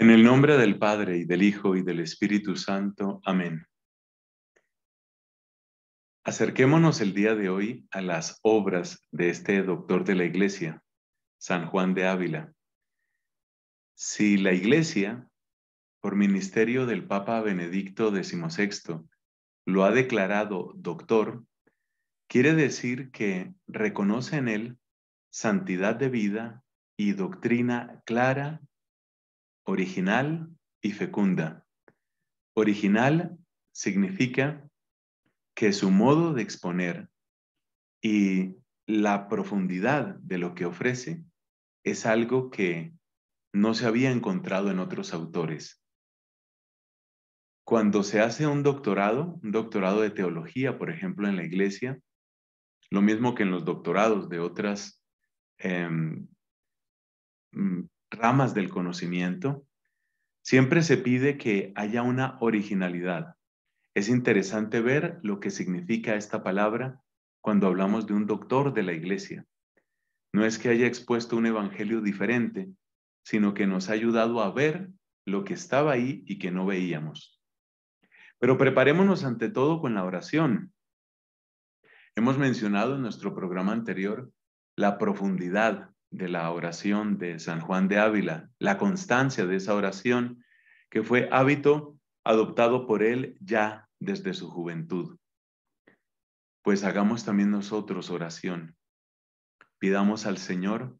En el nombre del Padre y del Hijo y del Espíritu Santo. Amén. Acerquémonos el día de hoy a las obras de este doctor de la Iglesia, San Juan de Ávila. Si la Iglesia, por ministerio del Papa Benedicto XVI, lo ha declarado doctor, quiere decir que reconoce en él santidad de vida y doctrina clara original y fecunda. Original significa que su modo de exponer y la profundidad de lo que ofrece es algo que no se había encontrado en otros autores. Cuando se hace un doctorado, un doctorado de teología, por ejemplo, en la iglesia, lo mismo que en los doctorados de otras eh, ramas del conocimiento, siempre se pide que haya una originalidad. Es interesante ver lo que significa esta palabra cuando hablamos de un doctor de la iglesia. No es que haya expuesto un evangelio diferente, sino que nos ha ayudado a ver lo que estaba ahí y que no veíamos. Pero preparémonos ante todo con la oración. Hemos mencionado en nuestro programa anterior la profundidad, de la oración de San Juan de Ávila, la constancia de esa oración que fue hábito adoptado por él ya desde su juventud. Pues hagamos también nosotros oración. Pidamos al Señor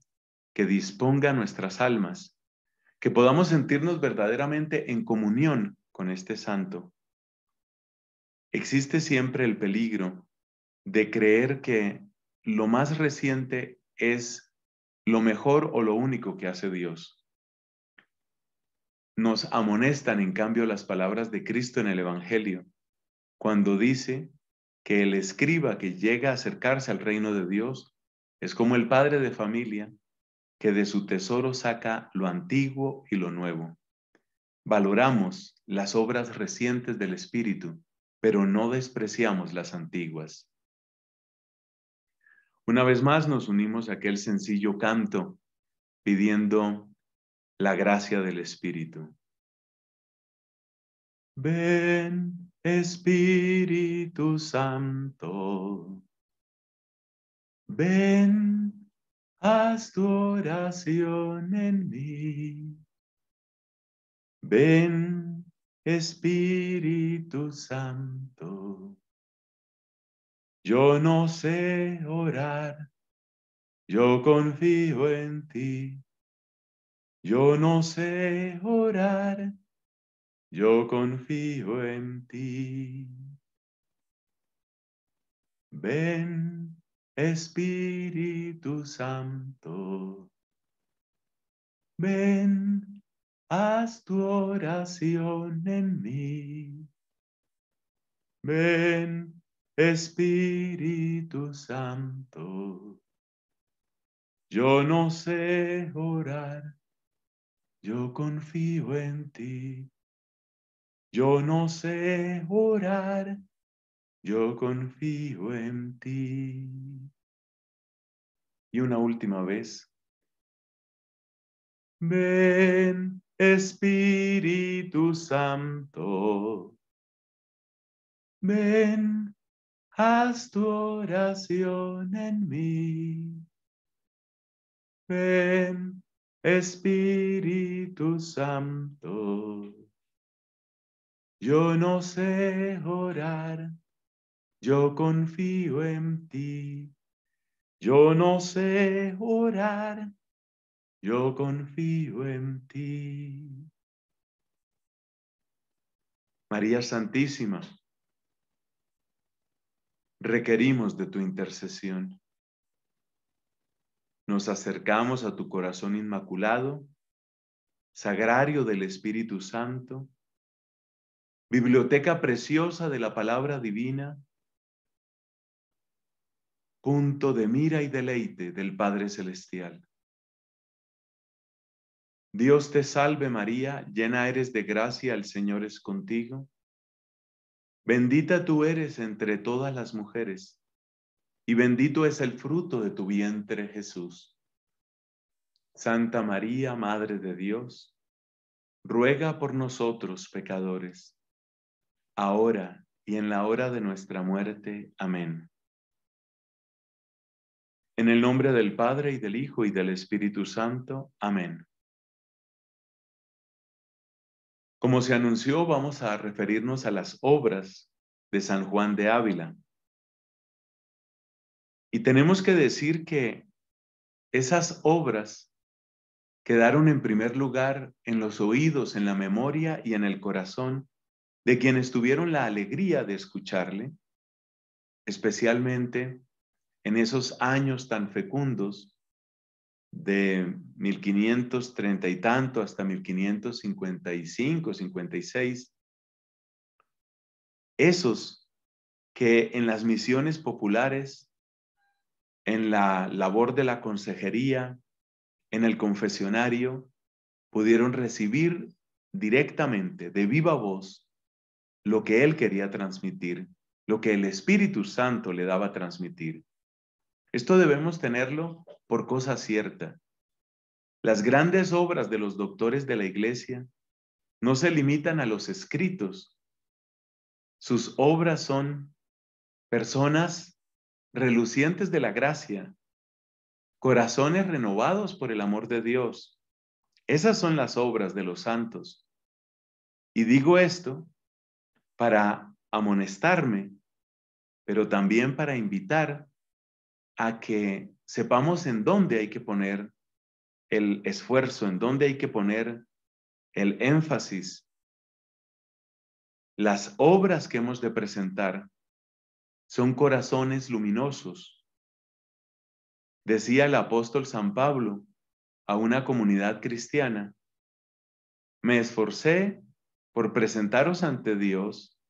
que disponga nuestras almas, que podamos sentirnos verdaderamente en comunión con este santo. Existe siempre el peligro de creer que lo más reciente es lo mejor o lo único que hace Dios. Nos amonestan, en cambio, las palabras de Cristo en el Evangelio, cuando dice que el escriba que llega a acercarse al reino de Dios es como el padre de familia que de su tesoro saca lo antiguo y lo nuevo. Valoramos las obras recientes del Espíritu, pero no despreciamos las antiguas. Una vez más nos unimos a aquel sencillo canto pidiendo la gracia del Espíritu. Ven, Espíritu Santo, ven, haz tu oración en mí. Ven, Espíritu Santo. Yo no sé orar, yo confío en ti. Yo no sé orar, yo confío en ti. Ven, Espíritu Santo, ven, haz tu oración en mí. Ven, Espíritu Santo, yo no sé orar, yo confío en ti. Yo no sé orar, yo confío en ti. Y una última vez. Ven, Espíritu Santo. Ven, haz tu oración en mí. Ven, Espíritu Santo, yo no sé orar, yo confío en ti. Yo no sé orar, yo confío en ti. María Santísima requerimos de tu intercesión. Nos acercamos a tu corazón inmaculado, sagrario del Espíritu Santo, biblioteca preciosa de la palabra divina, punto de mira y deleite del Padre Celestial. Dios te salve María, llena eres de gracia, el Señor es contigo. Bendita tú eres entre todas las mujeres, y bendito es el fruto de tu vientre, Jesús. Santa María, Madre de Dios, ruega por nosotros pecadores, ahora y en la hora de nuestra muerte. Amén. En el nombre del Padre y del Hijo y del Espíritu Santo. Amén. Como se anunció, vamos a referirnos a las obras de San Juan de Ávila. Y tenemos que decir que esas obras quedaron en primer lugar en los oídos, en la memoria y en el corazón de quienes tuvieron la alegría de escucharle, especialmente en esos años tan fecundos de 1530 y tanto hasta 1555, 56, esos que en las misiones populares, en la labor de la consejería, en el confesionario, pudieron recibir directamente, de viva voz, lo que él quería transmitir, lo que el Espíritu Santo le daba a transmitir. Esto debemos tenerlo por cosa cierta. Las grandes obras de los doctores de la Iglesia no se limitan a los escritos. Sus obras son personas relucientes de la gracia, corazones renovados por el amor de Dios. Esas son las obras de los santos. Y digo esto para amonestarme, pero también para invitar a que sepamos en dónde hay que poner el esfuerzo, en dónde hay que poner el énfasis, las obras que hemos de presentar son corazones luminosos. Decía el apóstol San Pablo a una comunidad cristiana, me esforcé por presentaros ante Dios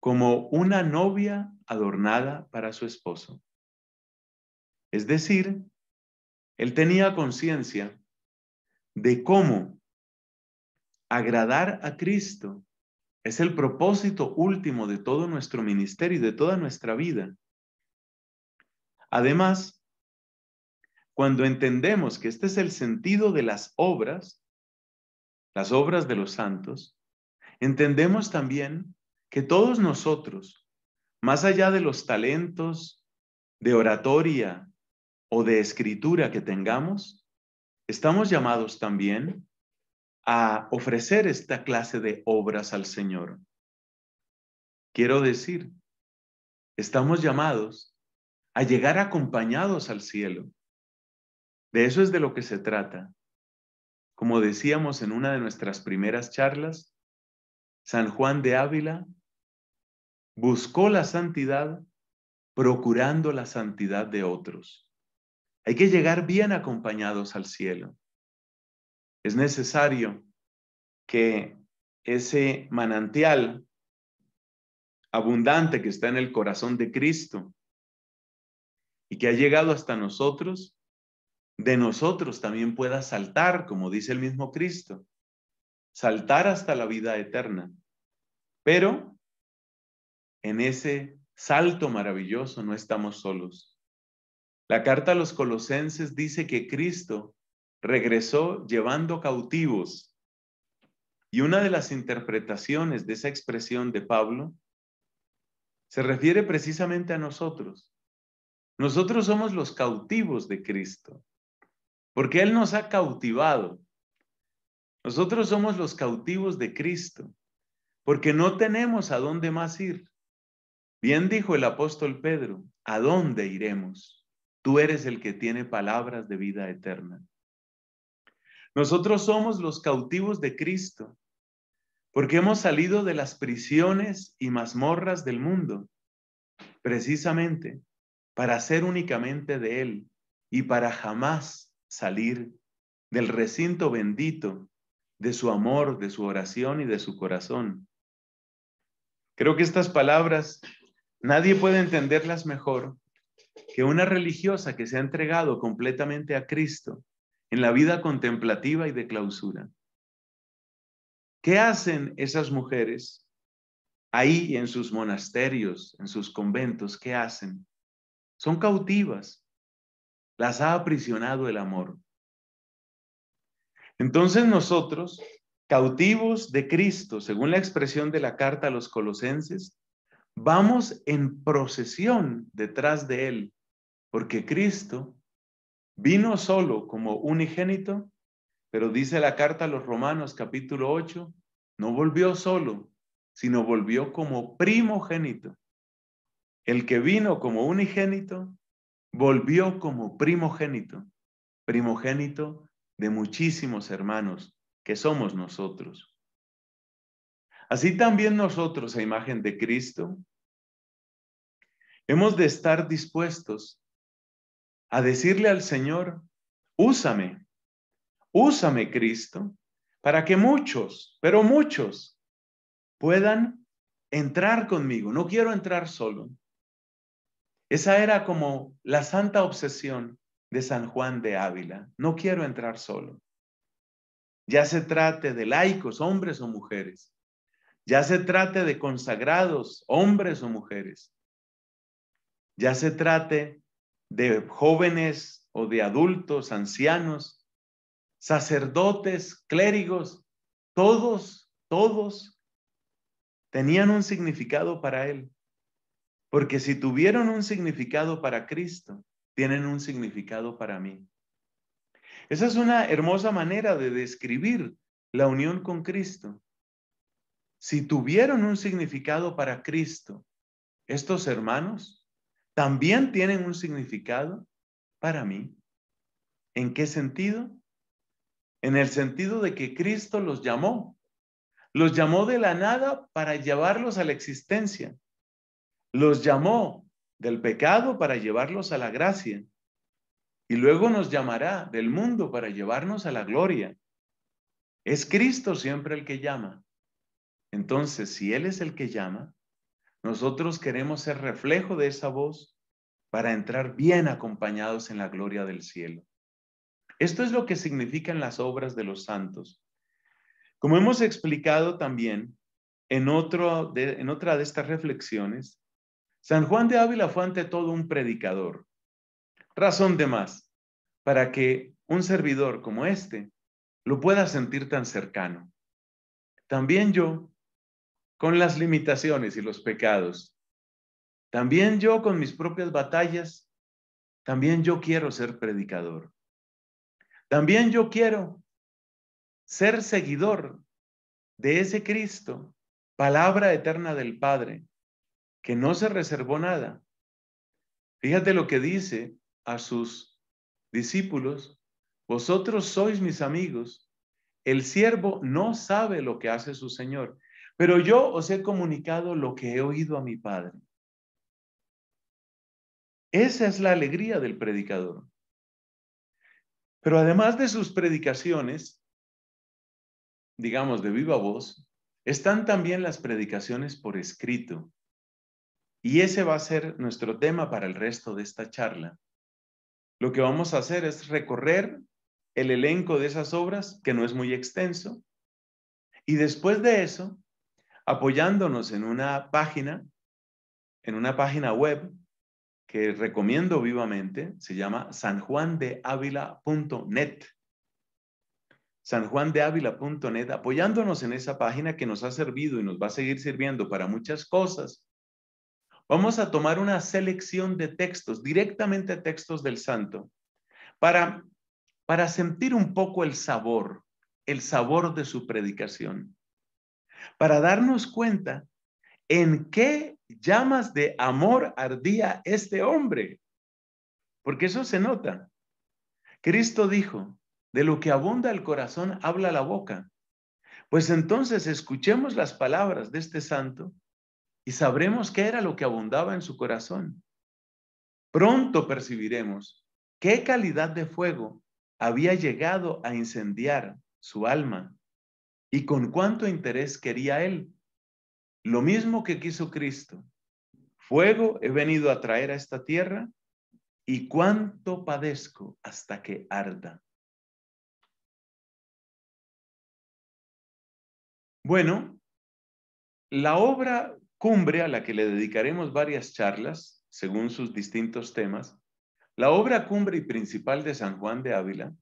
como una novia adornada para su esposo. Es decir, él tenía conciencia de cómo agradar a Cristo es el propósito último de todo nuestro ministerio y de toda nuestra vida. Además, cuando entendemos que este es el sentido de las obras, las obras de los santos, entendemos también que todos nosotros, más allá de los talentos de oratoria, o de escritura que tengamos, estamos llamados también a ofrecer esta clase de obras al Señor. Quiero decir, estamos llamados a llegar acompañados al cielo. De eso es de lo que se trata. Como decíamos en una de nuestras primeras charlas, San Juan de Ávila buscó la santidad procurando la santidad de otros. Hay que llegar bien acompañados al cielo. Es necesario que ese manantial abundante que está en el corazón de Cristo y que ha llegado hasta nosotros, de nosotros también pueda saltar, como dice el mismo Cristo, saltar hasta la vida eterna. Pero en ese salto maravilloso no estamos solos. La carta a los colosenses dice que Cristo regresó llevando cautivos. Y una de las interpretaciones de esa expresión de Pablo se refiere precisamente a nosotros. Nosotros somos los cautivos de Cristo, porque Él nos ha cautivado. Nosotros somos los cautivos de Cristo, porque no tenemos a dónde más ir. Bien dijo el apóstol Pedro, ¿a dónde iremos? Tú eres el que tiene palabras de vida eterna. Nosotros somos los cautivos de Cristo, porque hemos salido de las prisiones y mazmorras del mundo, precisamente para ser únicamente de Él y para jamás salir del recinto bendito de su amor, de su oración y de su corazón. Creo que estas palabras nadie puede entenderlas mejor que una religiosa que se ha entregado completamente a Cristo en la vida contemplativa y de clausura. ¿Qué hacen esas mujeres ahí en sus monasterios, en sus conventos? ¿Qué hacen? Son cautivas. Las ha aprisionado el amor. Entonces nosotros, cautivos de Cristo, según la expresión de la carta a los colosenses, Vamos en procesión detrás de Él, porque Cristo vino solo como unigénito, pero dice la carta a los Romanos capítulo 8, no volvió solo, sino volvió como primogénito. El que vino como unigénito, volvió como primogénito, primogénito de muchísimos hermanos que somos nosotros. Así también nosotros, a imagen de Cristo, hemos de estar dispuestos a decirle al Señor, úsame, úsame Cristo, para que muchos, pero muchos, puedan entrar conmigo. No quiero entrar solo. Esa era como la santa obsesión de San Juan de Ávila. No quiero entrar solo. Ya se trate de laicos, hombres o mujeres. Ya se trate de consagrados, hombres o mujeres. Ya se trate de jóvenes o de adultos, ancianos, sacerdotes, clérigos, todos, todos tenían un significado para él. Porque si tuvieron un significado para Cristo, tienen un significado para mí. Esa es una hermosa manera de describir la unión con Cristo si tuvieron un significado para Cristo, estos hermanos también tienen un significado para mí. ¿En qué sentido? En el sentido de que Cristo los llamó. Los llamó de la nada para llevarlos a la existencia. Los llamó del pecado para llevarlos a la gracia. Y luego nos llamará del mundo para llevarnos a la gloria. Es Cristo siempre el que llama. Entonces, si Él es el que llama, nosotros queremos ser reflejo de esa voz para entrar bien acompañados en la gloria del cielo. Esto es lo que significan las obras de los santos. Como hemos explicado también en, en otra de estas reflexiones, San Juan de Ávila fue ante todo un predicador. Razón de más para que un servidor como este lo pueda sentir tan cercano. También yo con las limitaciones y los pecados. También yo con mis propias batallas, también yo quiero ser predicador. También yo quiero ser seguidor de ese Cristo, palabra eterna del Padre, que no se reservó nada. Fíjate lo que dice a sus discípulos, vosotros sois mis amigos, el siervo no sabe lo que hace su Señor. Pero yo os he comunicado lo que he oído a mi Padre. Esa es la alegría del predicador. Pero además de sus predicaciones, digamos de viva voz, están también las predicaciones por escrito. Y ese va a ser nuestro tema para el resto de esta charla. Lo que vamos a hacer es recorrer el elenco de esas obras, que no es muy extenso, y después de eso apoyándonos en una página, en una página web que recomiendo vivamente, se llama sanjuandeávila.net. sanjuandeávila.net, apoyándonos en esa página que nos ha servido y nos va a seguir sirviendo para muchas cosas. Vamos a tomar una selección de textos, directamente textos del santo, para, para sentir un poco el sabor, el sabor de su predicación para darnos cuenta en qué llamas de amor ardía este hombre. Porque eso se nota. Cristo dijo, de lo que abunda el corazón habla la boca. Pues entonces escuchemos las palabras de este santo y sabremos qué era lo que abundaba en su corazón. Pronto percibiremos qué calidad de fuego había llegado a incendiar su alma y con cuánto interés quería él. Lo mismo que quiso Cristo. Fuego he venido a traer a esta tierra y cuánto padezco hasta que arda. Bueno, la obra cumbre a la que le dedicaremos varias charlas, según sus distintos temas, la obra cumbre y principal de San Juan de Ávila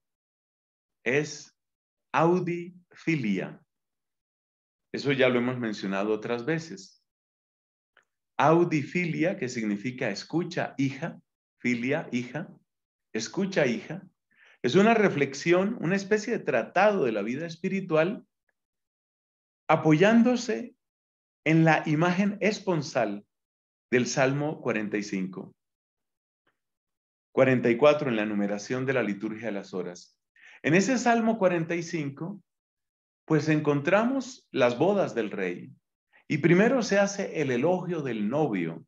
es Audi filia. Eso ya lo hemos mencionado otras veces. Audifilia, que significa escucha, hija, filia, hija, escucha, hija, es una reflexión, una especie de tratado de la vida espiritual apoyándose en la imagen esponsal del Salmo 45. 44 en la numeración de la liturgia de las horas. En ese Salmo 45 pues encontramos las bodas del rey. Y primero se hace el elogio del novio,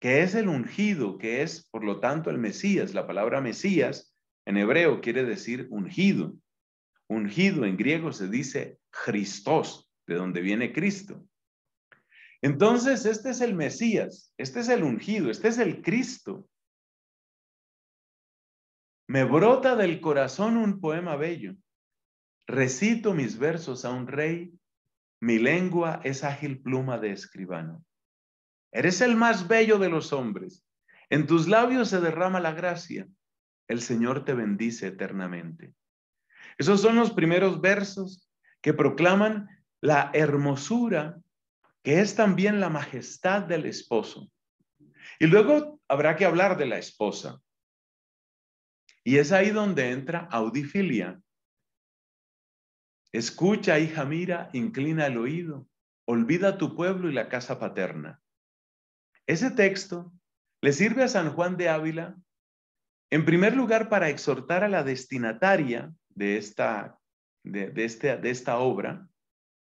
que es el ungido, que es por lo tanto el Mesías. La palabra Mesías en hebreo quiere decir ungido. Ungido en griego se dice Christos, de donde viene Cristo. Entonces, este es el Mesías, este es el ungido, este es el Cristo. Me brota del corazón un poema bello. Recito mis versos a un rey, mi lengua es ágil pluma de escribano. Eres el más bello de los hombres, en tus labios se derrama la gracia, el Señor te bendice eternamente. Esos son los primeros versos que proclaman la hermosura que es también la majestad del esposo. Y luego habrá que hablar de la esposa. Y es ahí donde entra audifilia, Escucha, hija mira, inclina el oído, olvida tu pueblo y la casa paterna. Ese texto le sirve a San Juan de Ávila, en primer lugar, para exhortar a la destinataria de esta, de este, esta obra,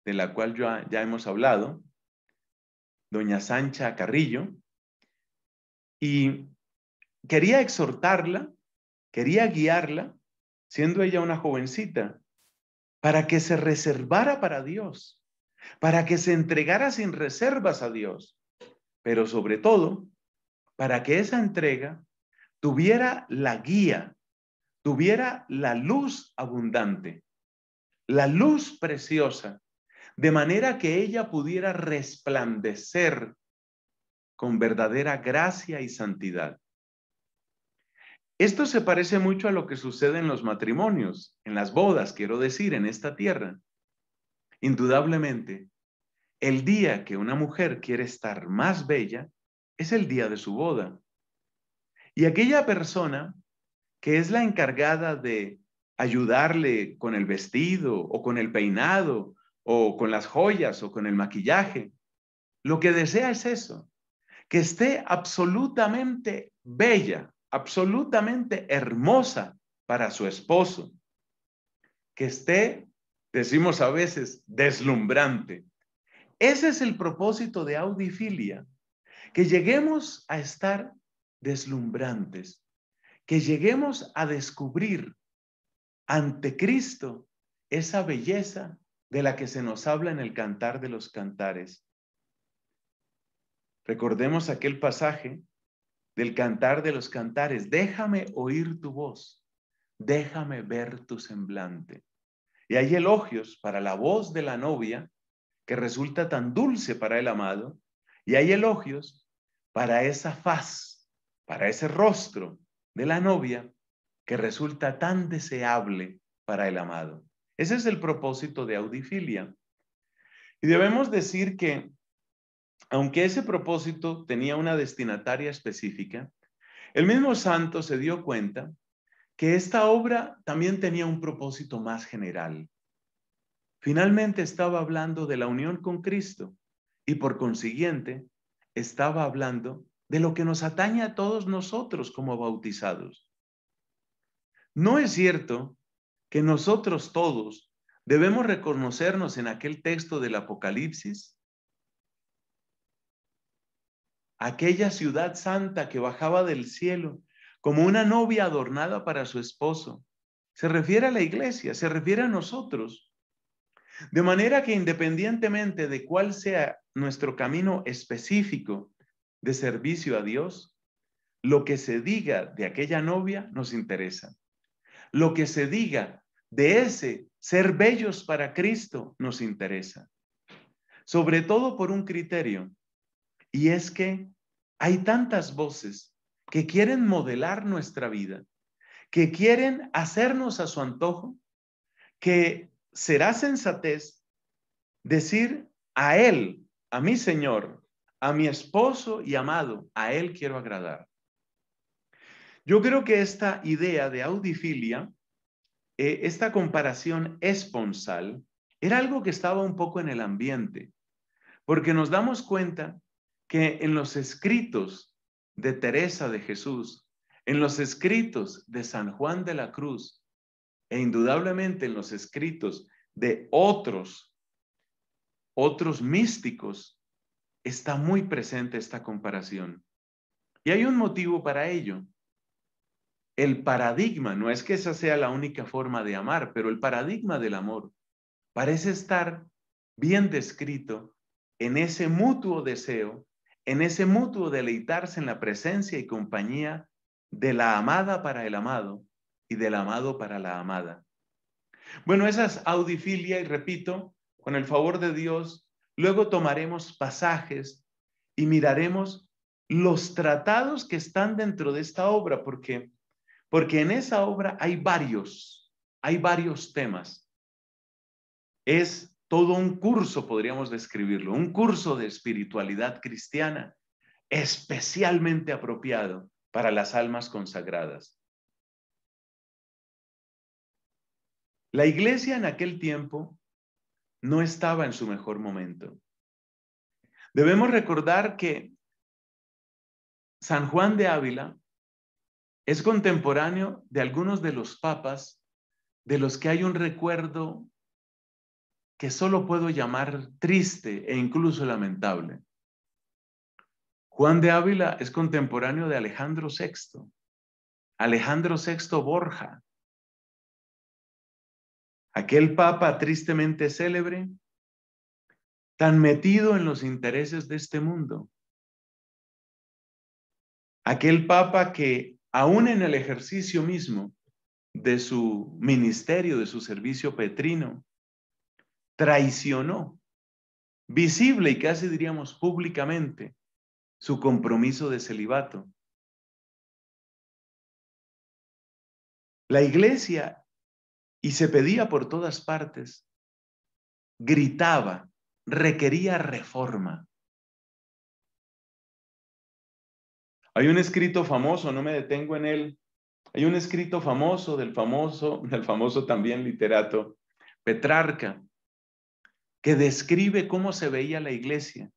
de la cual ya hemos hablado, doña Sancha Carrillo, y quería exhortarla, quería guiarla, siendo ella una jovencita, para que se reservara para Dios, para que se entregara sin reservas a Dios, pero sobre todo, para que esa entrega tuviera la guía, tuviera la luz abundante, la luz preciosa, de manera que ella pudiera resplandecer con verdadera gracia y santidad. Esto se parece mucho a lo que sucede en los matrimonios, en las bodas, quiero decir, en esta tierra. Indudablemente, el día que una mujer quiere estar más bella es el día de su boda. Y aquella persona que es la encargada de ayudarle con el vestido o con el peinado o con las joyas o con el maquillaje, lo que desea es eso, que esté absolutamente bella absolutamente hermosa para su esposo, que esté, decimos a veces, deslumbrante. Ese es el propósito de audifilia, que lleguemos a estar deslumbrantes, que lleguemos a descubrir ante Cristo esa belleza de la que se nos habla en el cantar de los cantares. Recordemos aquel pasaje del cantar de los cantares. Déjame oír tu voz, déjame ver tu semblante. Y hay elogios para la voz de la novia, que resulta tan dulce para el amado, y hay elogios para esa faz, para ese rostro de la novia, que resulta tan deseable para el amado. Ese es el propósito de Audifilia. Y debemos decir que aunque ese propósito tenía una destinataria específica, el mismo santo se dio cuenta que esta obra también tenía un propósito más general. Finalmente estaba hablando de la unión con Cristo y por consiguiente estaba hablando de lo que nos atañe a todos nosotros como bautizados. No es cierto que nosotros todos debemos reconocernos en aquel texto del Apocalipsis aquella ciudad santa que bajaba del cielo, como una novia adornada para su esposo. Se refiere a la iglesia, se refiere a nosotros. De manera que independientemente de cuál sea nuestro camino específico de servicio a Dios, lo que se diga de aquella novia nos interesa. Lo que se diga de ese ser bellos para Cristo nos interesa. Sobre todo por un criterio y es que hay tantas voces que quieren modelar nuestra vida, que quieren hacernos a su antojo, que será sensatez decir a Él, a mi Señor, a mi esposo y amado, a Él quiero agradar. Yo creo que esta idea de audifilia, eh, esta comparación esponsal, era algo que estaba un poco en el ambiente, porque nos damos cuenta que en los escritos de Teresa de Jesús, en los escritos de San Juan de la Cruz e indudablemente en los escritos de otros, otros místicos, está muy presente esta comparación. Y hay un motivo para ello. El paradigma, no es que esa sea la única forma de amar, pero el paradigma del amor parece estar bien descrito en ese mutuo deseo en ese mutuo deleitarse en la presencia y compañía de la amada para el amado y del amado para la amada. Bueno, esa es audifilia y repito, con el favor de Dios, luego tomaremos pasajes y miraremos los tratados que están dentro de esta obra, porque porque en esa obra hay varios, hay varios temas. Es todo un curso, podríamos describirlo, un curso de espiritualidad cristiana especialmente apropiado para las almas consagradas. La iglesia en aquel tiempo no estaba en su mejor momento. Debemos recordar que San Juan de Ávila es contemporáneo de algunos de los papas de los que hay un recuerdo que solo puedo llamar triste e incluso lamentable. Juan de Ávila es contemporáneo de Alejandro VI, Alejandro VI Borja, aquel papa tristemente célebre, tan metido en los intereses de este mundo, aquel papa que aún en el ejercicio mismo de su ministerio, de su servicio petrino, traicionó visible y casi diríamos públicamente su compromiso de celibato. La iglesia, y se pedía por todas partes, gritaba, requería reforma. Hay un escrito famoso, no me detengo en él, hay un escrito famoso del famoso, del famoso también literato, Petrarca, que describe cómo se veía la iglesia.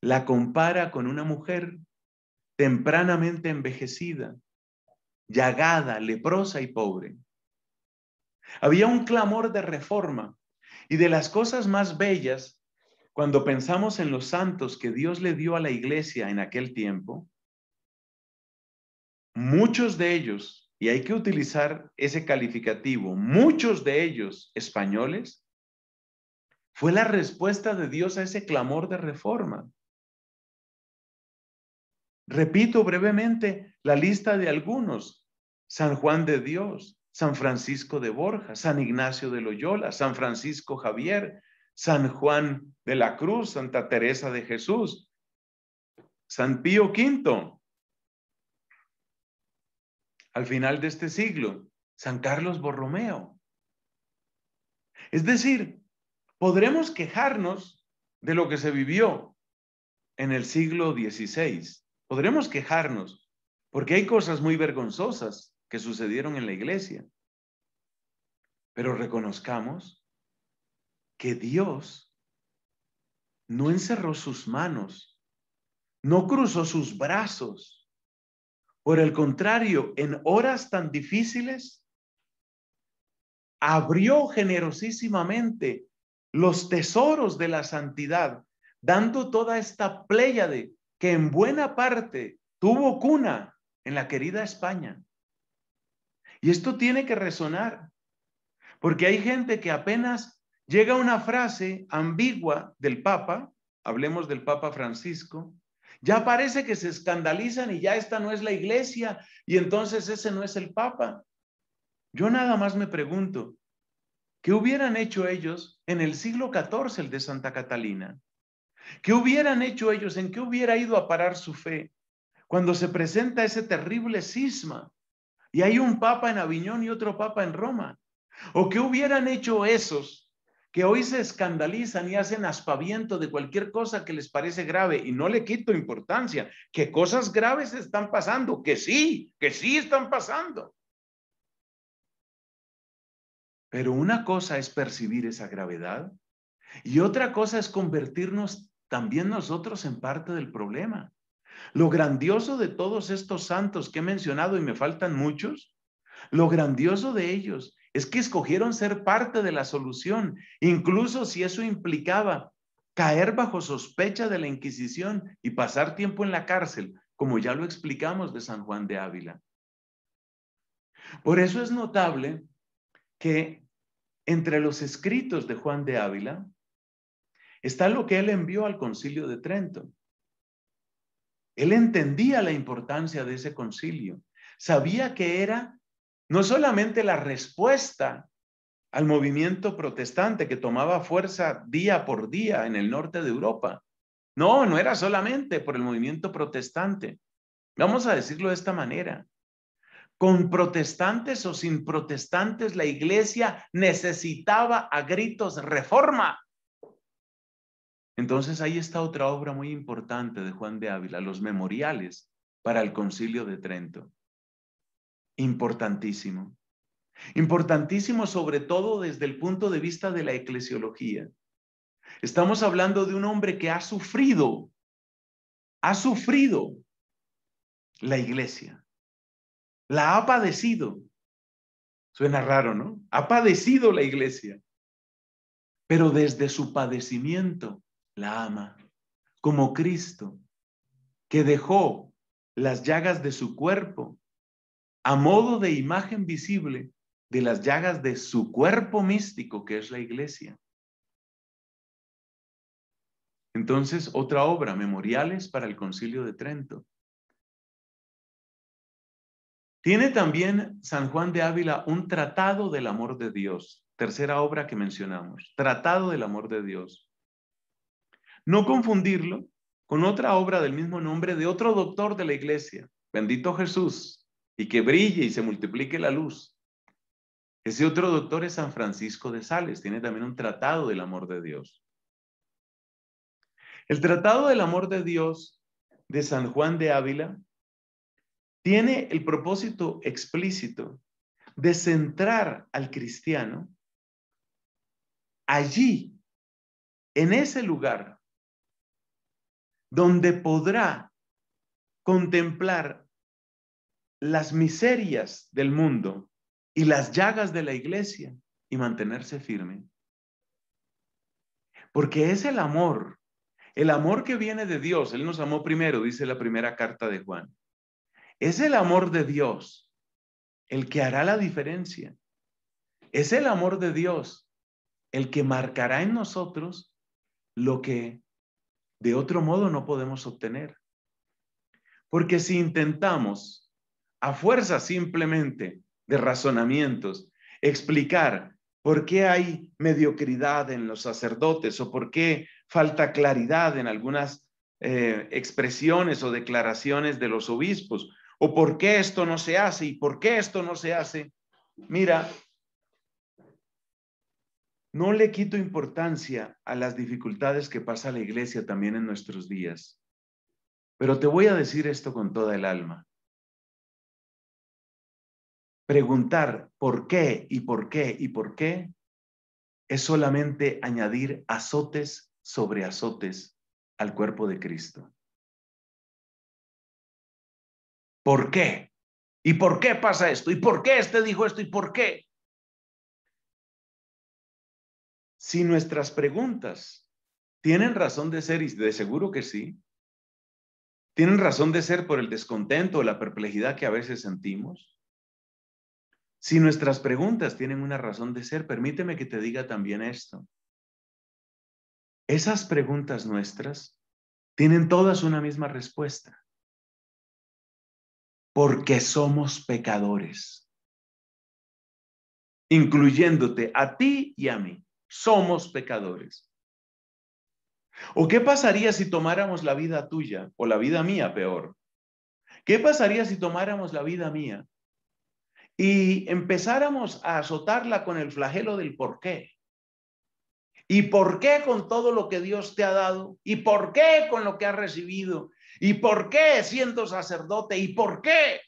La compara con una mujer tempranamente envejecida, llagada, leprosa y pobre. Había un clamor de reforma y de las cosas más bellas, cuando pensamos en los santos que Dios le dio a la iglesia en aquel tiempo, muchos de ellos, y hay que utilizar ese calificativo, muchos de ellos españoles, fue la respuesta de Dios a ese clamor de reforma. Repito brevemente la lista de algunos. San Juan de Dios, San Francisco de Borja, San Ignacio de Loyola, San Francisco Javier, San Juan de la Cruz, Santa Teresa de Jesús, San Pío V, al final de este siglo, San Carlos Borromeo. Es decir, podremos quejarnos de lo que se vivió en el siglo XVI. Podremos quejarnos porque hay cosas muy vergonzosas que sucedieron en la iglesia. Pero reconozcamos que Dios no encerró sus manos, no cruzó sus brazos. Por el contrario, en horas tan difíciles, abrió generosísimamente los tesoros de la santidad, dando toda esta pléyade que en buena parte tuvo cuna en la querida España. Y esto tiene que resonar, porque hay gente que apenas llega una frase ambigua del Papa, hablemos del Papa Francisco, ya parece que se escandalizan y ya esta no es la iglesia y entonces ese no es el Papa. Yo nada más me pregunto, ¿Qué hubieran hecho ellos en el siglo XIV, el de Santa Catalina? ¿Qué hubieran hecho ellos? ¿En qué hubiera ido a parar su fe? Cuando se presenta ese terrible cisma y hay un papa en Aviñón y otro papa en Roma. ¿O qué hubieran hecho esos que hoy se escandalizan y hacen aspaviento de cualquier cosa que les parece grave? Y no le quito importancia, que cosas graves están pasando, que sí, que sí están pasando. Pero una cosa es percibir esa gravedad y otra cosa es convertirnos también nosotros en parte del problema. Lo grandioso de todos estos santos que he mencionado y me faltan muchos, lo grandioso de ellos es que escogieron ser parte de la solución, incluso si eso implicaba caer bajo sospecha de la Inquisición y pasar tiempo en la cárcel, como ya lo explicamos de San Juan de Ávila. Por eso es notable que entre los escritos de Juan de Ávila está lo que él envió al concilio de Trento. Él entendía la importancia de ese concilio, sabía que era no solamente la respuesta al movimiento protestante que tomaba fuerza día por día en el norte de Europa. No, no era solamente por el movimiento protestante. Vamos a decirlo de esta manera con protestantes o sin protestantes, la iglesia necesitaba a gritos reforma. Entonces ahí está otra obra muy importante de Juan de Ávila, los memoriales para el concilio de Trento. Importantísimo. Importantísimo sobre todo desde el punto de vista de la eclesiología. Estamos hablando de un hombre que ha sufrido, ha sufrido la iglesia la ha padecido. Suena raro, ¿no? Ha padecido la iglesia. Pero desde su padecimiento la ama, como Cristo, que dejó las llagas de su cuerpo a modo de imagen visible de las llagas de su cuerpo místico, que es la iglesia. Entonces, otra obra, Memoriales para el Concilio de Trento. Tiene también San Juan de Ávila un tratado del amor de Dios, tercera obra que mencionamos, tratado del amor de Dios. No confundirlo con otra obra del mismo nombre de otro doctor de la iglesia, bendito Jesús, y que brille y se multiplique la luz. Ese otro doctor es San Francisco de Sales, tiene también un tratado del amor de Dios. El tratado del amor de Dios de San Juan de Ávila tiene el propósito explícito de centrar al cristiano allí, en ese lugar, donde podrá contemplar las miserias del mundo y las llagas de la iglesia y mantenerse firme. Porque es el amor, el amor que viene de Dios. Él nos amó primero, dice la primera carta de Juan. Es el amor de Dios el que hará la diferencia. Es el amor de Dios el que marcará en nosotros lo que de otro modo no podemos obtener. Porque si intentamos a fuerza simplemente de razonamientos explicar por qué hay mediocridad en los sacerdotes o por qué falta claridad en algunas eh, expresiones o declaraciones de los obispos o por qué esto no se hace y por qué esto no se hace. Mira, no le quito importancia a las dificultades que pasa la iglesia también en nuestros días, pero te voy a decir esto con toda el alma. Preguntar por qué y por qué y por qué es solamente añadir azotes sobre azotes al cuerpo de Cristo. ¿Por qué? ¿Y por qué pasa esto? ¿Y por qué este dijo esto? ¿Y por qué? Si nuestras preguntas tienen razón de ser, y de seguro que sí, tienen razón de ser por el descontento o la perplejidad que a veces sentimos, si nuestras preguntas tienen una razón de ser, permíteme que te diga también esto. Esas preguntas nuestras tienen todas una misma respuesta porque somos pecadores, incluyéndote a ti y a mí. Somos pecadores. ¿O qué pasaría si tomáramos la vida tuya o la vida mía peor? ¿Qué pasaría si tomáramos la vida mía y empezáramos a azotarla con el flagelo del por qué? ¿Y por qué con todo lo que Dios te ha dado? ¿Y por qué con lo que has recibido? ¿Y por qué siendo sacerdote? ¿Y por qué?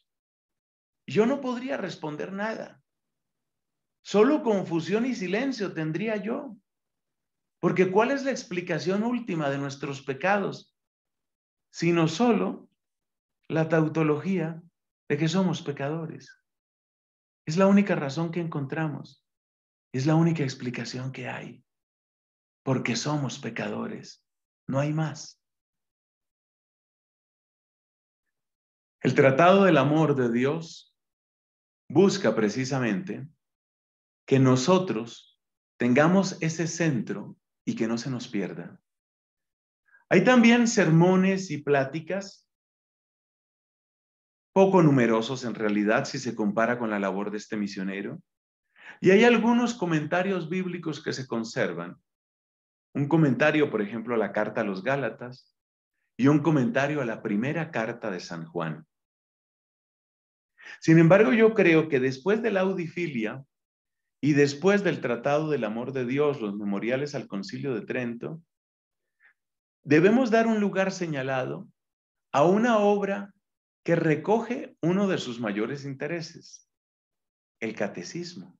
Yo no podría responder nada. Solo confusión y silencio tendría yo. Porque ¿cuál es la explicación última de nuestros pecados? Sino solo la tautología de que somos pecadores. Es la única razón que encontramos. Es la única explicación que hay. Porque somos pecadores. No hay más. El Tratado del Amor de Dios busca precisamente que nosotros tengamos ese centro y que no se nos pierda. Hay también sermones y pláticas poco numerosos en realidad si se compara con la labor de este misionero. Y hay algunos comentarios bíblicos que se conservan. Un comentario, por ejemplo, a la carta a los Gálatas y un comentario a la primera carta de San Juan. Sin embargo, yo creo que después de la audifilia y después del Tratado del Amor de Dios, los memoriales al Concilio de Trento, debemos dar un lugar señalado a una obra que recoge uno de sus mayores intereses, el catecismo.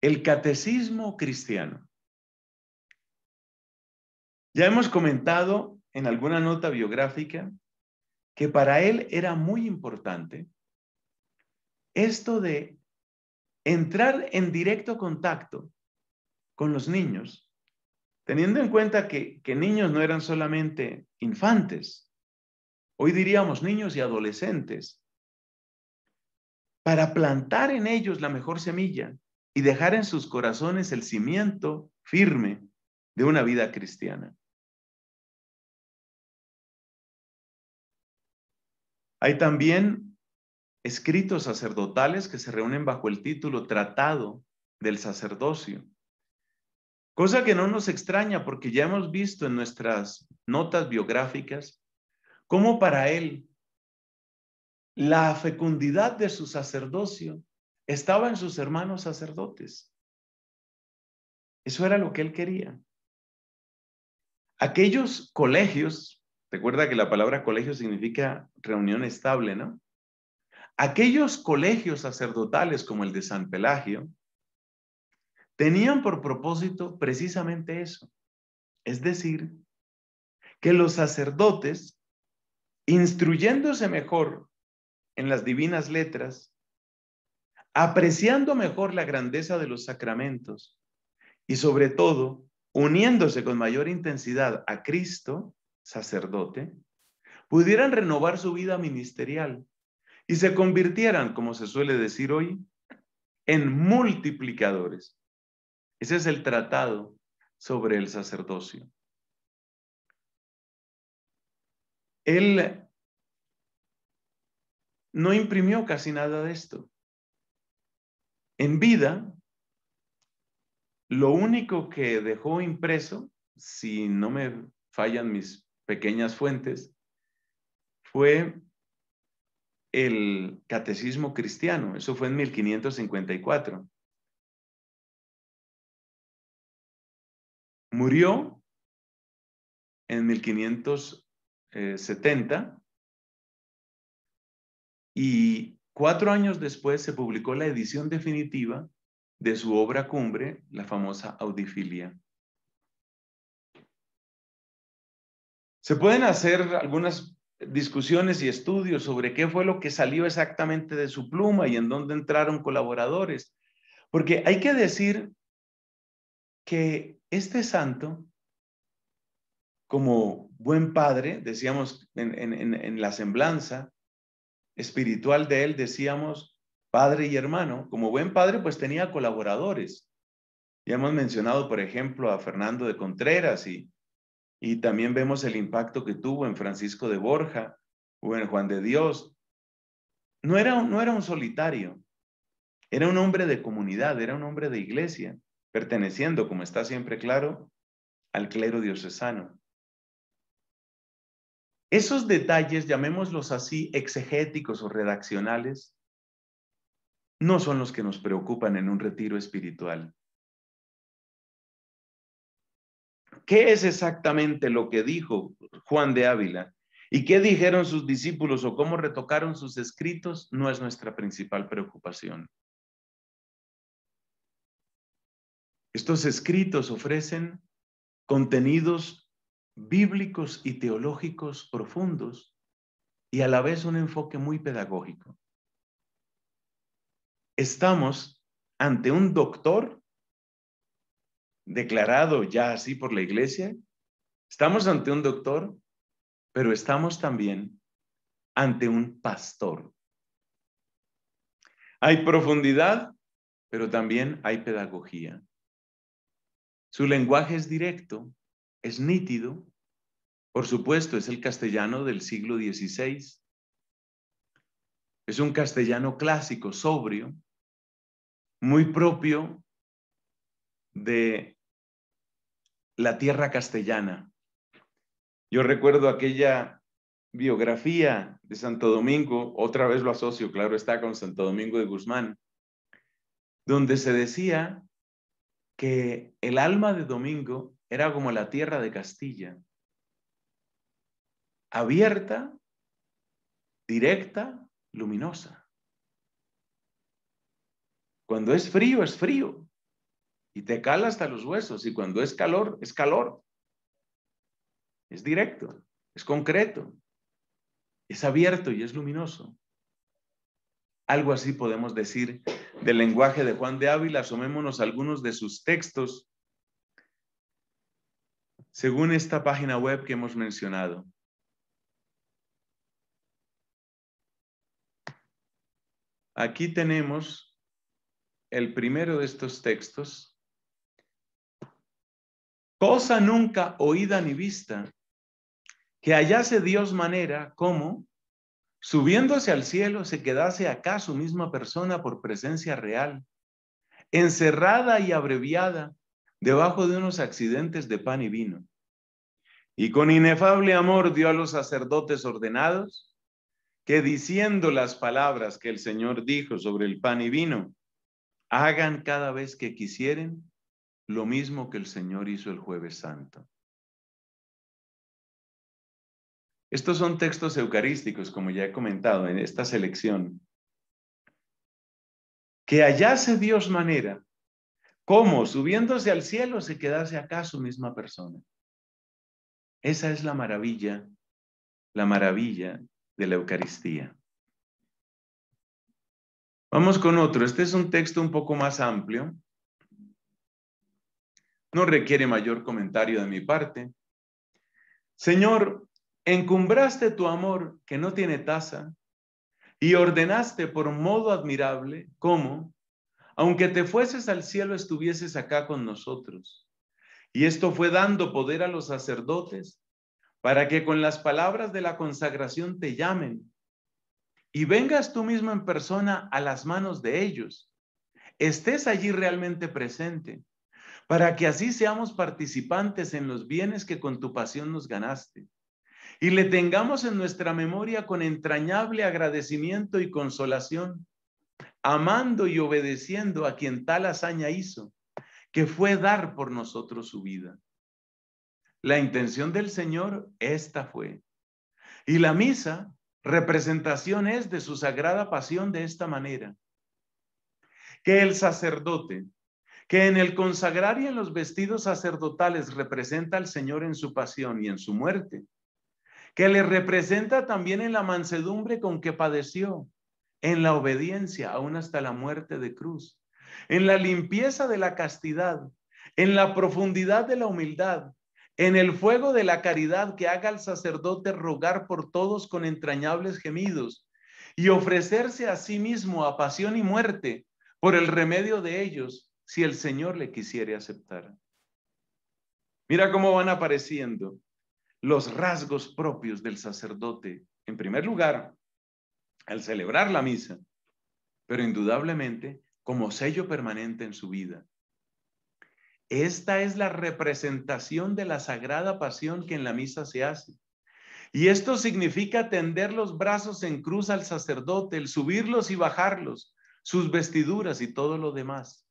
El catecismo cristiano. Ya hemos comentado en alguna nota biográfica que para él era muy importante esto de entrar en directo contacto con los niños, teniendo en cuenta que, que niños no eran solamente infantes, hoy diríamos niños y adolescentes, para plantar en ellos la mejor semilla y dejar en sus corazones el cimiento firme de una vida cristiana. Hay también escritos sacerdotales que se reúnen bajo el título Tratado del Sacerdocio, cosa que no nos extraña porque ya hemos visto en nuestras notas biográficas cómo para él la fecundidad de su sacerdocio estaba en sus hermanos sacerdotes. Eso era lo que él quería. Aquellos colegios Recuerda que la palabra colegio significa reunión estable, ¿no? Aquellos colegios sacerdotales como el de San Pelagio tenían por propósito precisamente eso. Es decir, que los sacerdotes, instruyéndose mejor en las divinas letras, apreciando mejor la grandeza de los sacramentos y sobre todo uniéndose con mayor intensidad a Cristo, sacerdote, pudieran renovar su vida ministerial y se convirtieran, como se suele decir hoy, en multiplicadores. Ese es el tratado sobre el sacerdocio. Él no imprimió casi nada de esto. En vida, lo único que dejó impreso, si no me fallan mis pequeñas fuentes, fue el catecismo cristiano. Eso fue en 1554. Murió en 1570 y cuatro años después se publicó la edición definitiva de su obra cumbre, la famosa Audifilia. Se pueden hacer algunas discusiones y estudios sobre qué fue lo que salió exactamente de su pluma y en dónde entraron colaboradores. Porque hay que decir que este santo, como buen padre, decíamos en, la semblanza espiritual de él, decíamos padre y hermano, como buen padre pues tenía colaboradores. Ya hemos mencionado, por ejemplo, a Fernando de Contreras y y también vemos el impacto que tuvo en Francisco de Borja o en Juan de Dios. No era, no era un solitario, era un hombre de comunidad, era un hombre de iglesia, perteneciendo, como está siempre claro, al clero diocesano. Esos detalles, llamémoslos así, exegéticos o redaccionales, no son los que nos preocupan en un retiro espiritual. ¿Qué es exactamente lo que dijo Juan de Ávila? ¿Y qué dijeron sus discípulos o cómo retocaron sus escritos? No es nuestra principal preocupación. Estos escritos ofrecen contenidos bíblicos y teológicos profundos y a la vez un enfoque muy pedagógico. Estamos ante un doctor declarado ya así por la iglesia, estamos ante un doctor, pero estamos también ante un pastor. Hay profundidad, pero también hay pedagogía. Su lenguaje es directo, es nítido, por supuesto, es el castellano del siglo XVI. Es un castellano clásico, sobrio, muy propio de la tierra castellana. Yo recuerdo aquella biografía de Santo Domingo, otra vez lo asocio, claro está, con Santo Domingo de Guzmán, donde se decía que el alma de Domingo era como la tierra de Castilla, abierta, directa, luminosa. Cuando es frío, es frío y te cala hasta los huesos. Y cuando es calor, es calor. Es directo, es concreto, es abierto y es luminoso. Algo así podemos decir del lenguaje de Juan de Ávila. Asomémonos algunos de sus textos según esta página web que hemos mencionado. Aquí tenemos el primero de estos textos cosa nunca oída ni vista, que hallase Dios manera como, subiéndose al cielo, se quedase acá su misma persona por presencia real, encerrada y abreviada debajo de unos accidentes de pan y vino. Y con inefable amor dio a los sacerdotes ordenados que diciendo las palabras que el Señor dijo sobre el pan y vino, hagan cada vez que quisieren lo mismo que el Señor hizo el jueves santo. Estos son textos eucarísticos, como ya he comentado, en esta selección. Que hallase Dios manera, como subiéndose al cielo se quedase acá su misma persona. Esa es la maravilla, la maravilla de la Eucaristía. Vamos con otro. Este es un texto un poco más amplio, no requiere mayor comentario de mi parte. Señor, encumbraste tu amor que no tiene tasa y ordenaste por modo admirable cómo, aunque te fueses al cielo, estuvieses acá con nosotros. Y esto fue dando poder a los sacerdotes para que con las palabras de la consagración te llamen y vengas tú mismo en persona a las manos de ellos, estés allí realmente presente para que así seamos participantes en los bienes que con tu pasión nos ganaste, y le tengamos en nuestra memoria con entrañable agradecimiento y consolación, amando y obedeciendo a quien tal hazaña hizo, que fue dar por nosotros su vida. La intención del Señor, esta fue. Y la misa, representación es de su sagrada pasión de esta manera. Que el sacerdote, que en el consagrar y en los vestidos sacerdotales representa al Señor en su pasión y en su muerte, que le representa también en la mansedumbre con que padeció, en la obediencia aún hasta la muerte de cruz, en la limpieza de la castidad, en la profundidad de la humildad, en el fuego de la caridad que haga al sacerdote rogar por todos con entrañables gemidos y ofrecerse a sí mismo a pasión y muerte por el remedio de ellos si el Señor le quisiera aceptar. Mira cómo van apareciendo los rasgos propios del sacerdote. En primer lugar, al celebrar la misa, pero indudablemente como sello permanente en su vida. Esta es la representación de la sagrada pasión que en la misa se hace. Y esto significa tender los brazos en cruz al sacerdote, el subirlos y bajarlos, sus vestiduras y todo lo demás.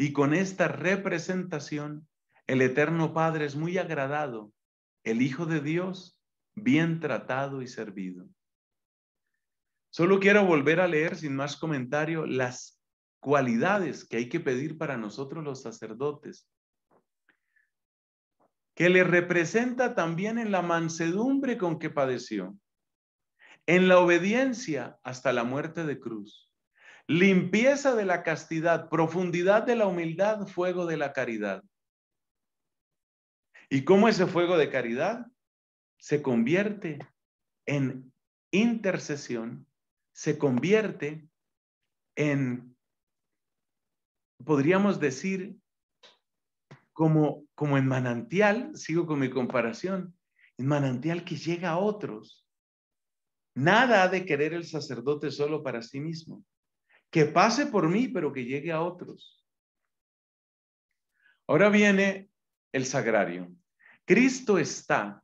Y con esta representación, el Eterno Padre es muy agradado, el Hijo de Dios bien tratado y servido. Solo quiero volver a leer sin más comentario las cualidades que hay que pedir para nosotros los sacerdotes, que le representa también en la mansedumbre con que padeció, en la obediencia hasta la muerte de cruz limpieza de la castidad, profundidad de la humildad, fuego de la caridad. ¿Y cómo ese fuego de caridad se convierte en intercesión, se convierte en, podríamos decir, como, como en manantial, sigo con mi comparación, en manantial que llega a otros. Nada ha de querer el sacerdote solo para sí mismo que pase por mí, pero que llegue a otros. Ahora viene el sagrario. Cristo está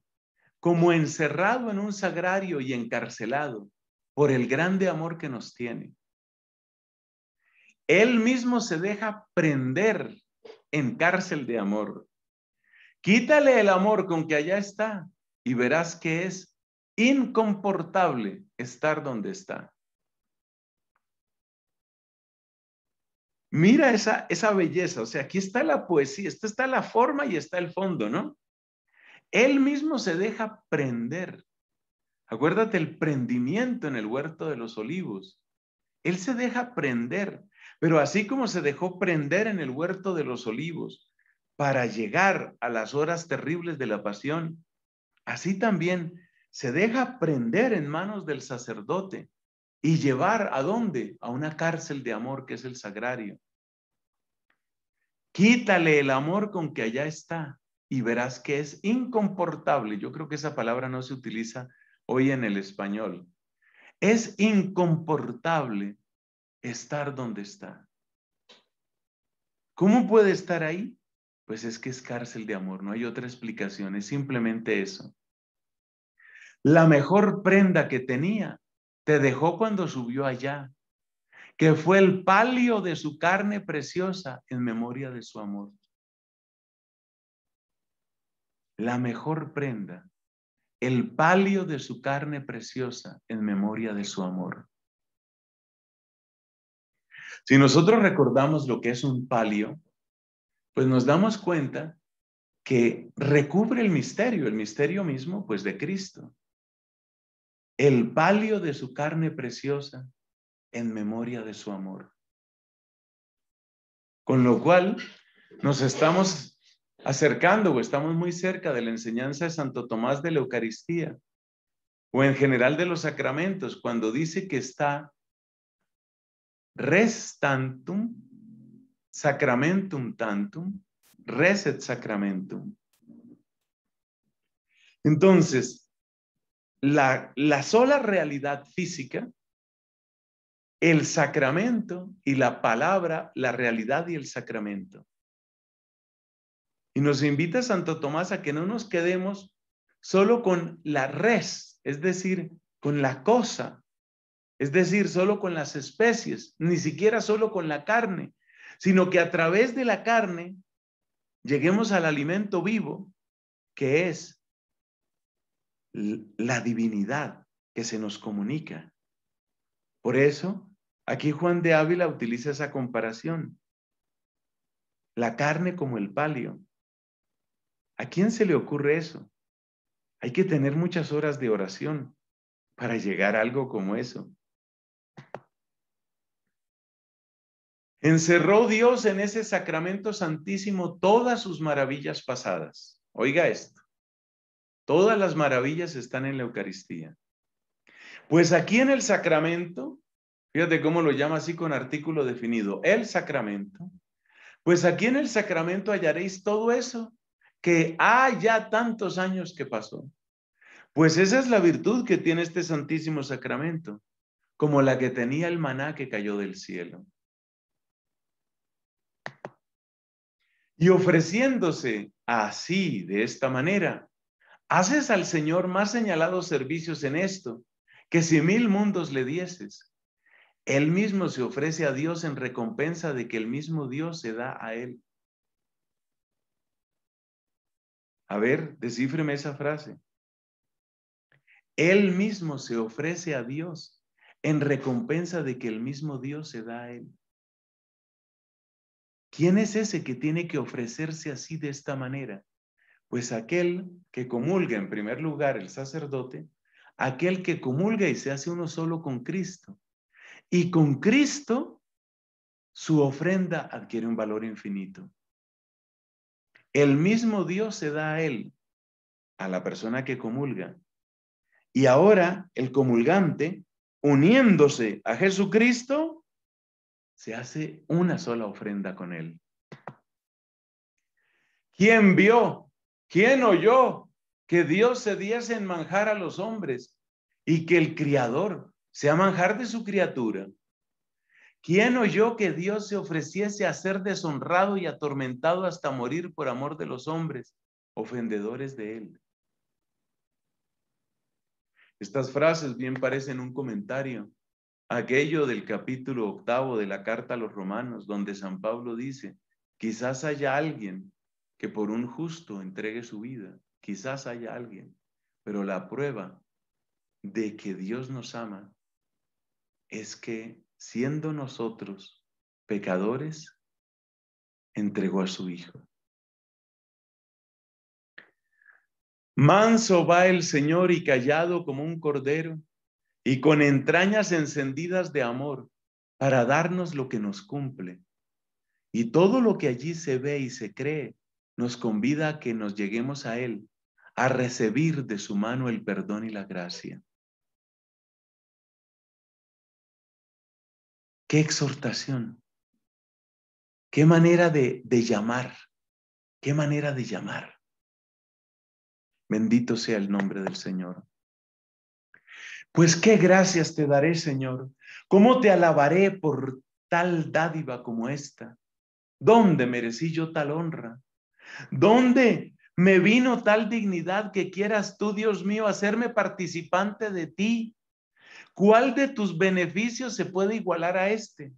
como encerrado en un sagrario y encarcelado por el grande amor que nos tiene. Él mismo se deja prender en cárcel de amor. Quítale el amor con que allá está y verás que es incomportable estar donde está. Mira esa, belleza, o sea, aquí está la poesía, esta está la forma y está el fondo, ¿no? Él mismo se deja prender. Acuérdate el prendimiento en el huerto de los olivos. Él se deja prender, pero así como se dejó prender en el huerto de los olivos para llegar a las horas terribles de la pasión, así también se deja prender en manos del sacerdote y llevar a dónde? A una cárcel de amor que es el sagrario. Quítale el amor con que allá está y verás que es incomportable. Yo creo que esa palabra no se utiliza hoy en el español. Es incomportable estar donde está. ¿Cómo puede estar ahí? Pues es que es cárcel de amor, no hay otra explicación, es simplemente eso. La mejor prenda que tenía te dejó cuando subió allá, que fue el palio de su carne preciosa en memoria de su amor. La mejor prenda, el palio de su carne preciosa en memoria de su amor. Si nosotros recordamos lo que es un palio, pues nos damos cuenta que recubre el misterio, el misterio mismo, pues de Cristo el palio de su carne preciosa en memoria de su amor. Con lo cual nos estamos acercando o estamos muy cerca de la enseñanza de Santo Tomás de la Eucaristía o en general de los sacramentos cuando dice que está res tantum, sacramentum tantum, reset sacramentum. Entonces, la, sola realidad física, el sacramento y la palabra, la realidad y el sacramento. Y nos invita Santo Tomás a que no nos quedemos solo con la res, es decir, con la cosa, es decir, solo con las especies, ni siquiera solo con la carne, sino que a través de la carne lleguemos al alimento vivo, que es la divinidad que se nos comunica. Por eso, aquí Juan de Ávila utiliza esa comparación. La carne como el palio. ¿A quién se le ocurre eso? Hay que tener muchas horas de oración para llegar a algo como eso. Encerró Dios en ese sacramento santísimo todas sus maravillas pasadas. Oiga esto. Todas las maravillas están en la Eucaristía. Pues aquí en el sacramento, fíjate cómo lo llama así con artículo definido, el sacramento, pues aquí en el sacramento hallaréis todo eso que ha ya tantos años que pasó. Pues esa es la virtud que tiene este santísimo sacramento, como la que tenía el maná que cayó del cielo. Y ofreciéndose así, de esta manera, haces al Señor más señalados servicios en esto, que si mil mundos le dieses. Él mismo se ofrece a Dios en recompensa de que el mismo Dios se da a él. A ver, descifreme esa frase. Él mismo se ofrece a Dios en recompensa de que el mismo Dios se da a él. ¿Quién es ese que tiene que ofrecerse así de esta manera? Pues aquel que comulga en primer lugar el sacerdote, aquel que comulga y se hace uno solo con Cristo. Y con Cristo su ofrenda adquiere un valor infinito. El mismo Dios se da a él, a la persona que comulga. Y ahora el comulgante, uniéndose a Jesucristo, se hace una sola ofrenda con él. ¿Quién vio ¿Quién oyó que Dios se diese en manjar a los hombres y que el criador sea manjar de su criatura? ¿Quién oyó que Dios se ofreciese a ser deshonrado y atormentado hasta morir por amor de los hombres, ofendedores de él? Estas frases bien parecen un comentario aquello del capítulo octavo de la carta a los romanos, donde San Pablo dice, quizás haya alguien que por un justo entregue su vida. Quizás haya alguien, pero la prueba de que Dios nos ama es que siendo nosotros pecadores, entregó a su Hijo. Manso va el Señor y callado como un cordero, y con entrañas encendidas de amor, para darnos lo que nos cumple. Y todo lo que allí se ve y se cree nos convida a que nos lleguemos a Él, a recibir de su mano el perdón y la gracia. Qué exhortación, qué manera de, llamar, qué manera de llamar. Bendito sea el nombre del Señor. Pues qué gracias te daré, Señor. ¿Cómo te alabaré por tal dádiva como esta? ¿Dónde merecí yo tal honra? ¿Dónde me vino tal dignidad que quieras tú, Dios mío, hacerme participante de ti? ¿Cuál de tus beneficios se puede igualar a este?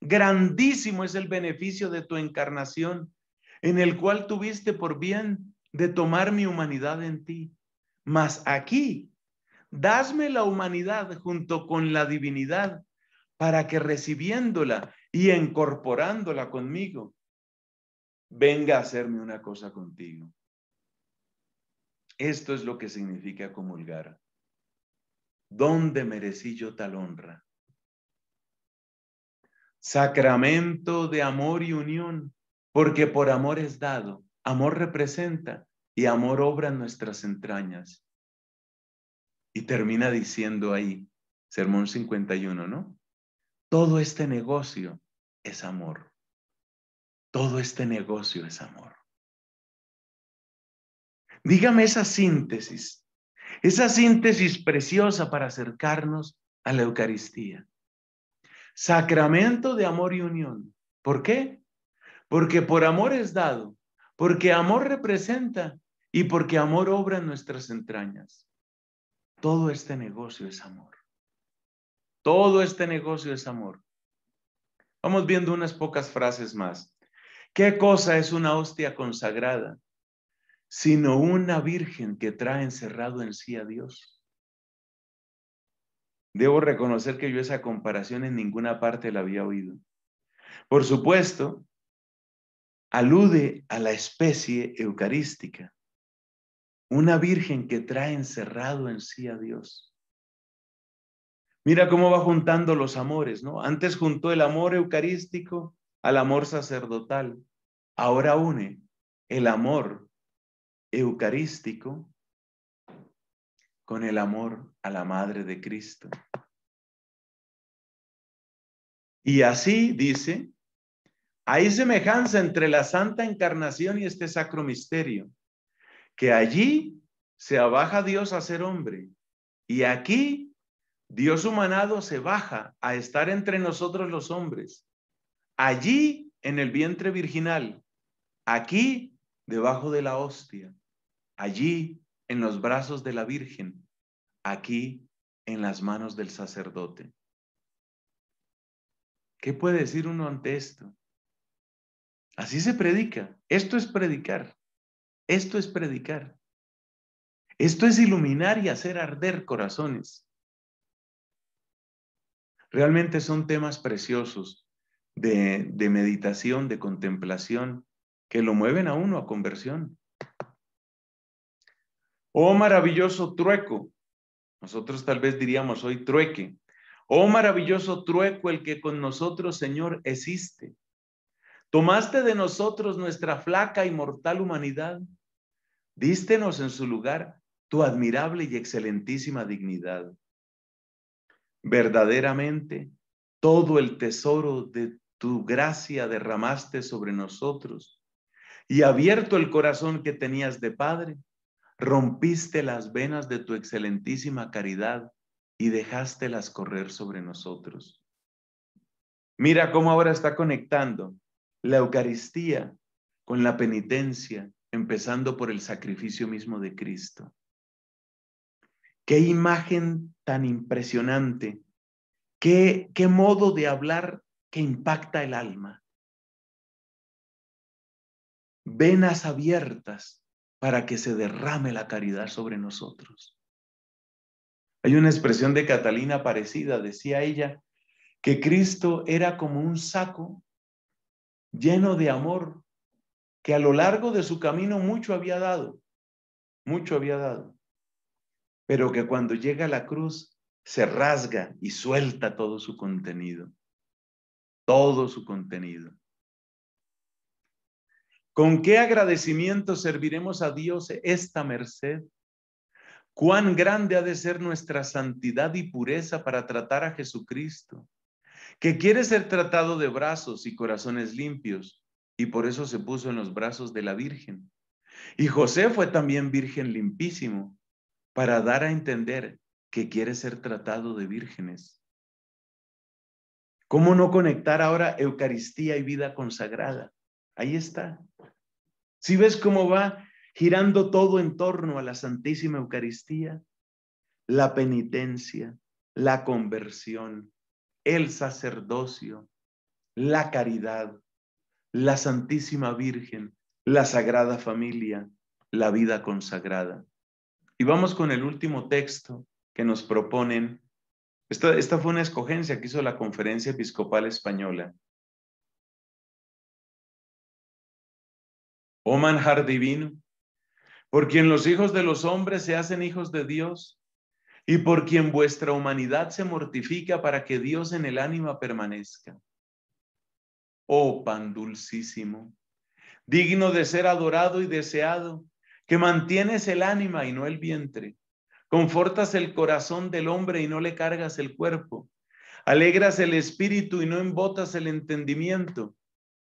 Grandísimo es el beneficio de tu encarnación, en el cual tuviste por bien de tomar mi humanidad en ti. Mas aquí, dasme la humanidad junto con la divinidad, para que recibiéndola y incorporándola conmigo, venga a hacerme una cosa contigo. Esto es lo que significa comulgar. ¿Dónde merecí yo tal honra? Sacramento de amor y unión, porque por amor es dado, amor representa y amor obra en nuestras entrañas. Y termina diciendo ahí, Sermón 51, ¿no? Todo este negocio es amor. Todo este negocio es amor. Dígame esa síntesis, esa síntesis preciosa para acercarnos a la Eucaristía. Sacramento de amor y unión. ¿Por qué? Porque por amor es dado, porque amor representa y porque amor obra en nuestras entrañas. Todo este negocio es amor. Todo este negocio es amor. Vamos viendo unas pocas frases más. ¿Qué cosa es una hostia consagrada? Sino una virgen que trae encerrado en sí a Dios. Debo reconocer que yo esa comparación en ninguna parte la había oído. Por supuesto, alude a la especie eucarística, una virgen que trae encerrado en sí a Dios. Mira cómo va juntando los amores, ¿no? Antes juntó el amor eucarístico al amor sacerdotal, ahora une el amor eucarístico con el amor a la Madre de Cristo. Y así dice, hay semejanza entre la Santa Encarnación y este sacro misterio, que allí se abaja Dios a ser hombre y aquí Dios humanado se baja a estar entre nosotros los hombres allí en el vientre virginal, aquí debajo de la hostia, allí en los brazos de la Virgen, aquí en las manos del sacerdote. ¿Qué puede decir uno ante esto? Así se predica. Esto es predicar. Esto es predicar. Esto es iluminar y hacer arder corazones. Realmente son temas preciosos de, meditación, de contemplación, que lo mueven a uno a conversión. Oh maravilloso trueco, nosotros tal vez diríamos hoy trueque. Oh maravilloso trueco el que con nosotros, Señor, existe. Tomaste de nosotros nuestra flaca y mortal humanidad. Dístenos en su lugar tu admirable y excelentísima dignidad. Verdaderamente, todo el tesoro de tu gracia derramaste sobre nosotros. Y abierto el corazón que tenías de Padre, rompiste las venas de tu excelentísima caridad y dejástelas correr sobre nosotros. Mira cómo ahora está conectando la Eucaristía con la penitencia, empezando por el sacrificio mismo de Cristo. Qué imagen tan impresionante Qué, modo de hablar que impacta el alma. Venas abiertas para que se derrame la caridad sobre nosotros. Hay una expresión de Catalina parecida, decía ella, que Cristo era como un saco lleno de amor, que a lo largo de su camino mucho había dado, mucho había dado, pero que cuando llega a la cruz se rasga y suelta todo su contenido, todo su contenido. ¿Con qué agradecimiento serviremos a Dios esta merced? ¿Cuán grande ha de ser nuestra santidad y pureza para tratar a Jesucristo, que quiere ser tratado de brazos y corazones limpios, y por eso se puso en los brazos de la Virgen? Y José fue también virgen limpísimo, para dar a entender que quiere ser tratado de vírgenes. ¿Cómo no conectar ahora Eucaristía y vida consagrada? Ahí está. Si ves cómo va girando todo en torno a la Santísima Eucaristía, la penitencia, la conversión, el sacerdocio, la caridad, la Santísima Virgen, la Sagrada Familia, la vida consagrada. Y vamos con el último texto nos proponen. Esta, esta fue una escogencia que hizo la Conferencia Episcopal Española. Oh manjar divino, por quien los hijos de los hombres se hacen hijos de Dios y por quien vuestra humanidad se mortifica para que Dios en el ánima permanezca. Oh pan dulcísimo, digno de ser adorado y deseado, que mantienes el ánima y no el vientre, Confortas el corazón del hombre y no le cargas el cuerpo. Alegras el espíritu y no embotas el entendimiento,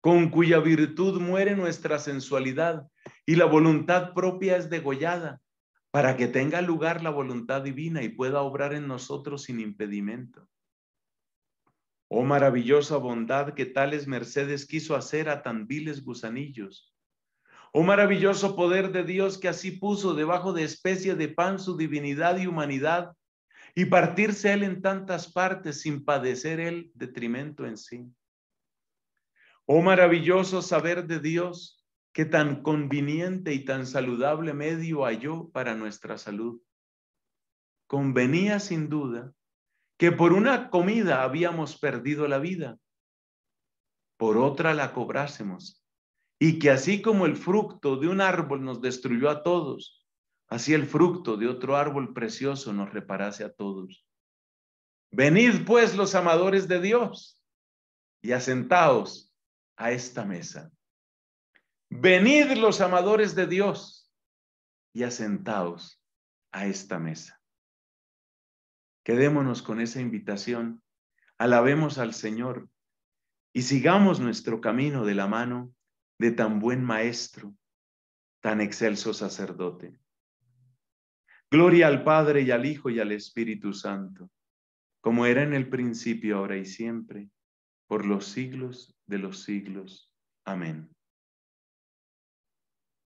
con cuya virtud muere nuestra sensualidad y la voluntad propia es degollada, para que tenga lugar la voluntad divina y pueda obrar en nosotros sin impedimento. Oh maravillosa bondad que tales mercedes quiso hacer a tan viles gusanillos Oh maravilloso poder de Dios que así puso debajo de especie de pan su divinidad y humanidad y partirse él en tantas partes sin padecer el detrimento en sí. Oh maravilloso saber de Dios que tan conveniente y tan saludable medio halló para nuestra salud. Convenía sin duda que por una comida habíamos perdido la vida, por otra la cobrásemos y que así como el fruto de un árbol nos destruyó a todos, así el fruto de otro árbol precioso nos reparase a todos. Venid pues los amadores de Dios y asentaos a esta mesa. Venid los amadores de Dios y asentaos a esta mesa. Quedémonos con esa invitación, alabemos al Señor y sigamos nuestro camino de la mano de tan buen maestro, tan excelso sacerdote. Gloria al Padre y al Hijo y al Espíritu Santo, como era en el principio, ahora y siempre, por los siglos de los siglos. Amén.